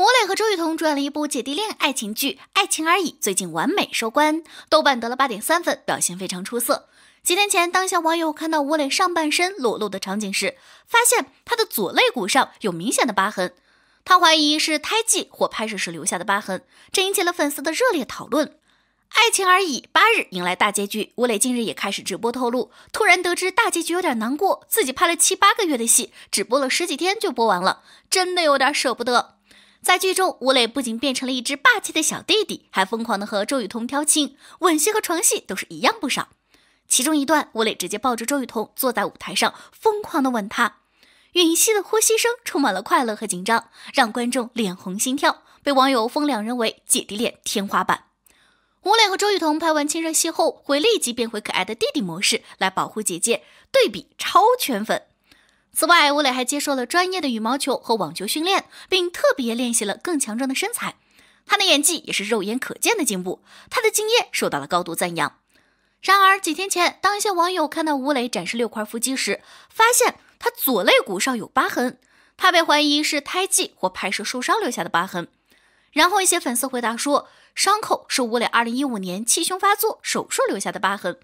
吴磊和周雨彤主演了一部姐弟恋爱情剧《爱情而已》，最近完美收官，豆瓣得了八点三分，表现非常出色。几天前，当下网友看到吴磊上半身裸露的场景时，发现他的左肋骨上有明显的疤痕，他怀疑是胎记或拍摄时留下的疤痕，这引起了粉丝的热烈讨论。《爱情而已》八日迎来大结局，吴磊近日也开始直播透露，突然得知大结局有点难过，自己拍了七八个月的戏，只播了十几天就播完了，真的有点舍不得。在剧中，吴磊不仅变成了一只霸气的小弟弟，还疯狂的和周雨彤挑情，吻戏和床戏都是一样不少。其中一段，吴磊直接抱着周雨彤坐在舞台上，疯狂的吻她，吮吸的呼吸声充满了快乐和紧张，让观众脸红心跳，被网友封两人为姐弟恋天花板。吴磊和周雨彤拍完亲热戏后，会立即变回可爱的弟弟模式来保护姐姐，对比超圈粉。此外，吴磊还接受了专业的羽毛球和网球训练，并特别练习了更强壮的身材。他的演技也是肉眼可见的进步，他的敬业受到了高度赞扬。然而，几天前，当一些网友看到吴磊展示六块腹肌时，发现他左肋骨上有疤痕，他被怀疑是胎记或拍摄受伤留下的疤痕。然后，一些粉丝回答说，伤口是吴磊2015年气胸发作手术留下的疤痕。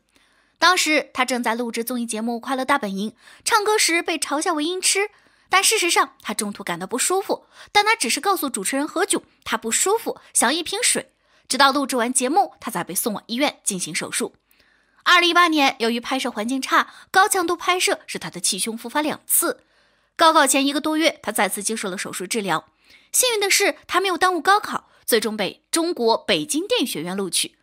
当时他正在录制综艺节目《快乐大本营》，唱歌时被嘲笑为“音痴”，但事实上他中途感到不舒服，但他只是告诉主持人何炅他不舒服，想一瓶水。直到录制完节目，他才被送往医院进行手术。二零一八年，由于拍摄环境差、高强度拍摄，使他的气胸复发两次。高考前一个多月，他再次接受了手术治疗。幸运的是，他没有耽误高考，最终被中国北京电影学院录取。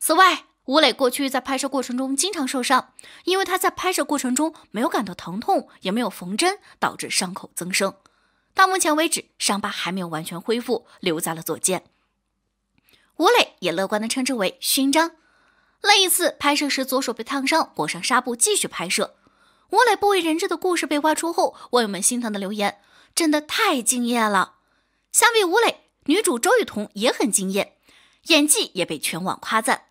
此外，吴磊过去在拍摄过程中经常受伤，因为他在拍摄过程中没有感到疼痛，也没有缝针，导致伤口增生。到目前为止，伤疤还没有完全恢复，留在了左肩。吴磊也乐观地称之为勋章。那一次拍摄时，左手被烫伤，裹上纱布继续拍摄。吴磊不为人知的故事被挖出后，网友们心疼的留言：“真的太敬业了。”相比吴磊，女主周雨彤也很敬业，演技也被全网夸赞。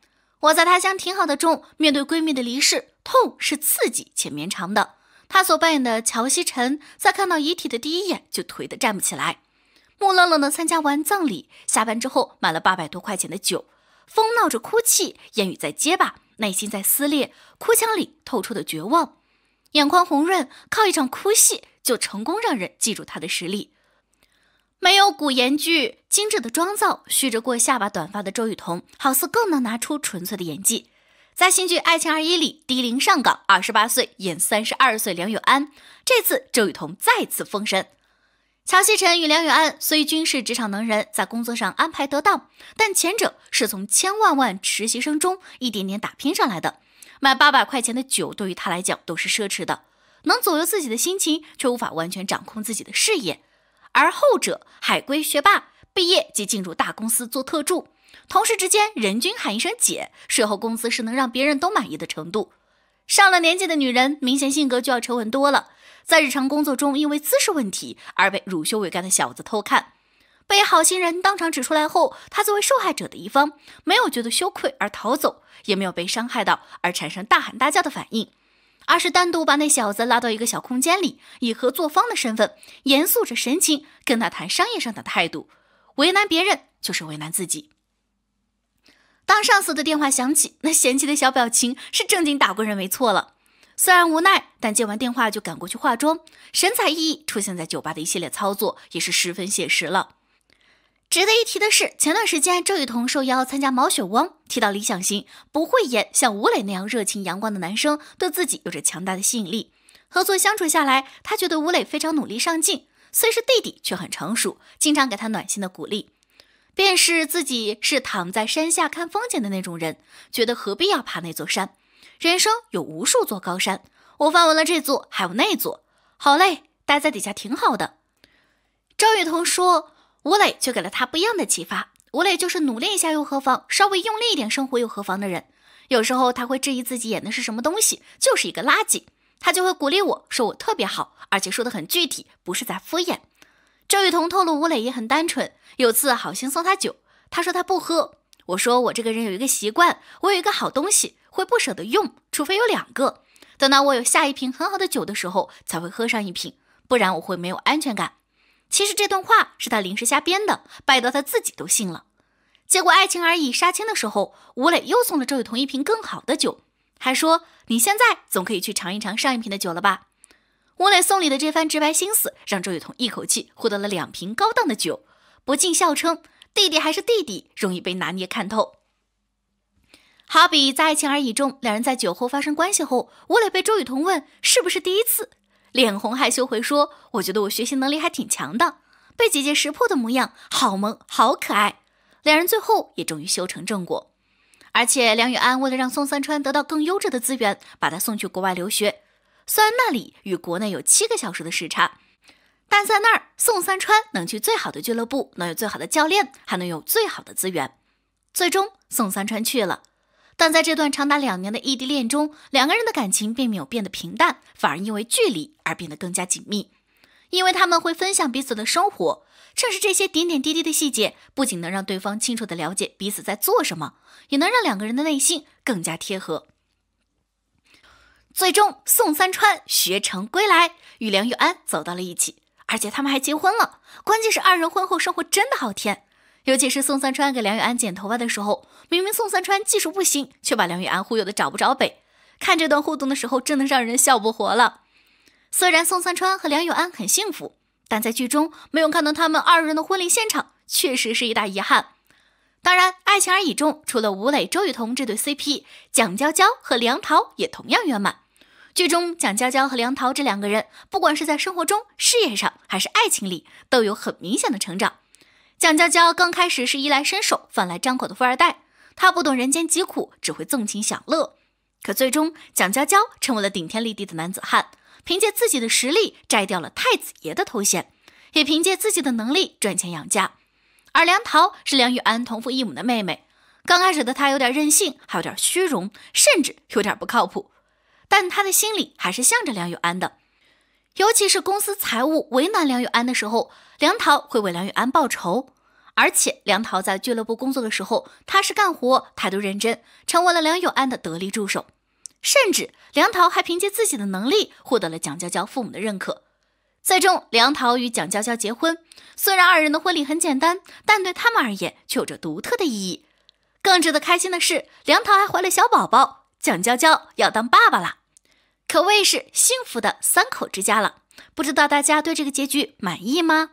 我在他乡挺好的中，面对闺蜜的离世，痛是刺激且绵长的。她所扮演的乔西晨，在看到遗体的第一眼就颓得站不起来，木愣愣的参加完葬礼，下班之后买了八百多块钱的酒，疯闹着哭泣，言语在结巴，内心在撕裂，哭腔里透出的绝望，眼眶红润，靠一场哭戏就成功让人记住他的实力。没有古言剧，精致的妆造，蓄着过下巴短发的周雨彤，好似更能拿出纯粹的演技。在新剧《爱情二一》里，低龄上岗，二十八岁演三十二岁梁永安。这次周雨彤再次封神。乔西晨与梁永安虽均是职场能人，在工作上安排得当，但前者是从千万万实习生中一点点打拼上来的，买八百块钱的酒对于他来讲都是奢侈的。能左右自己的心情，却无法完全掌控自己的事业。而后者，海归学霸毕业即进入大公司做特助，同事之间人均喊一声姐，税后工资是能让别人都满意的程度。上了年纪的女人明显性格就要沉稳多了，在日常工作中因为姿势问题而被乳臭未干的小子偷看，被好心人当场指出来后，她作为受害者的一方没有觉得羞愧而逃走，也没有被伤害到而产生大喊大叫的反应。而是单独把那小子拉到一个小空间里，以合作方的身份，严肃着神情跟他谈商业上的态度。为难别人就是为难自己。当上司的电话响起，那嫌弃的小表情是正经打过人没错了。虽然无奈，但接完电话就赶过去化妆，神采奕奕出现在酒吧的一系列操作也是十分写实了。值得一提的是，前段时间赵雨桐受邀参加《毛雪汪》，提到理想型不会演像吴磊那样热情阳光的男生，对自己有着强大的吸引力。合作相处下来，他觉得吴磊非常努力上进，虽是弟弟却很成熟，经常给他暖心的鼓励。便是自己是躺在山下看风景的那种人，觉得何必要爬那座山？人生有无数座高山，我翻完了这座，还有那座。好嘞，待在底下挺好的。赵雨桐说。吴磊却给了他不一样的启发。吴磊就是努力一下又何妨，稍微用力一点生活又何妨的人。有时候他会质疑自己演的是什么东西，就是一个垃圾。他就会鼓励我说我特别好，而且说的很具体，不是在敷衍。周雨彤透露，吴磊也很单纯。有次好心送他酒，他说他不喝。我说我这个人有一个习惯，我有一个好东西会不舍得用，除非有两个。等到我有下一瓶很好的酒的时候才会喝上一瓶，不然我会没有安全感。其实这段话是他临时瞎编的，拜到他自己都信了。结果爱情而已杀青的时候，吴磊又送了周雨彤一瓶更好的酒，还说你现在总可以去尝一尝上一瓶的酒了吧。吴磊送礼的这番直白心思，让周雨彤一口气获得了两瓶高档的酒，不禁笑称弟弟还是弟弟，容易被拿捏看透。好比在爱情而已中，两人在酒后发生关系后，吴磊被周雨彤问是不是第一次。脸红害羞回说：“我觉得我学习能力还挺强的。”被姐姐识破的模样好萌好可爱。两人最后也终于修成正果。而且梁雨安为了让宋三川得到更优质的资源，把他送去国外留学。虽然那里与国内有七个小时的时差，但在那儿宋三川能去最好的俱乐部，能有最好的教练，还能有最好的资源。最终，宋三川去了。但在这段长达两年的异地恋中，两个人的感情并没有变得平淡，反而因为距离而变得更加紧密，因为他们会分享彼此的生活。正是这些点点滴滴的细节，不仅能让对方清楚地了解彼此在做什么，也能让两个人的内心更加贴合。最终，宋三川学成归来，与梁玉安走到了一起，而且他们还结婚了。关键是，二人婚后生活真的好甜。尤其是宋三川给梁永安剪头发的时候，明明宋三川技术不行，却把梁永安忽悠的找不着北。看这段互动的时候，真的让人笑不活了。虽然宋三川和梁永安很幸福，但在剧中没有看到他们二人的婚礼现场，确实是一大遗憾。当然，爱情而已中，除了吴磊、周雨彤这对 CP，蒋娇娇和梁桃也同样圆满。剧中蒋娇娇和梁桃这两个人，不管是在生活中、事业上，还是爱情里，都有很明显的成长。蒋娇娇刚开始是衣来伸手、饭来张口的富二代，她不懂人间疾苦，只会纵情享乐。可最终，蒋娇娇成为了顶天立地的男子汉，凭借自己的实力摘掉了太子爷的头衔，也凭借自己的能力赚钱养家。而梁桃是梁玉安同父异母的妹妹，刚开始的她有点任性，还有点虚荣，甚至有点不靠谱。但她的心里还是向着梁玉安的，尤其是公司财务为难梁玉安的时候，梁桃会为梁玉安报仇。而且梁桃在俱乐部工作的时候，踏实干活，态度认真，成为了梁永安的得力助手。甚至梁桃还凭借自己的能力，获得了蒋娇娇父母的认可。最终，梁桃与蒋娇娇结婚。虽然二人的婚礼很简单，但对他们而言却有着独特的意义。更值得开心的是，梁桃还怀了小宝宝，蒋娇娇要当爸爸了，可谓是幸福的三口之家了。不知道大家对这个结局满意吗？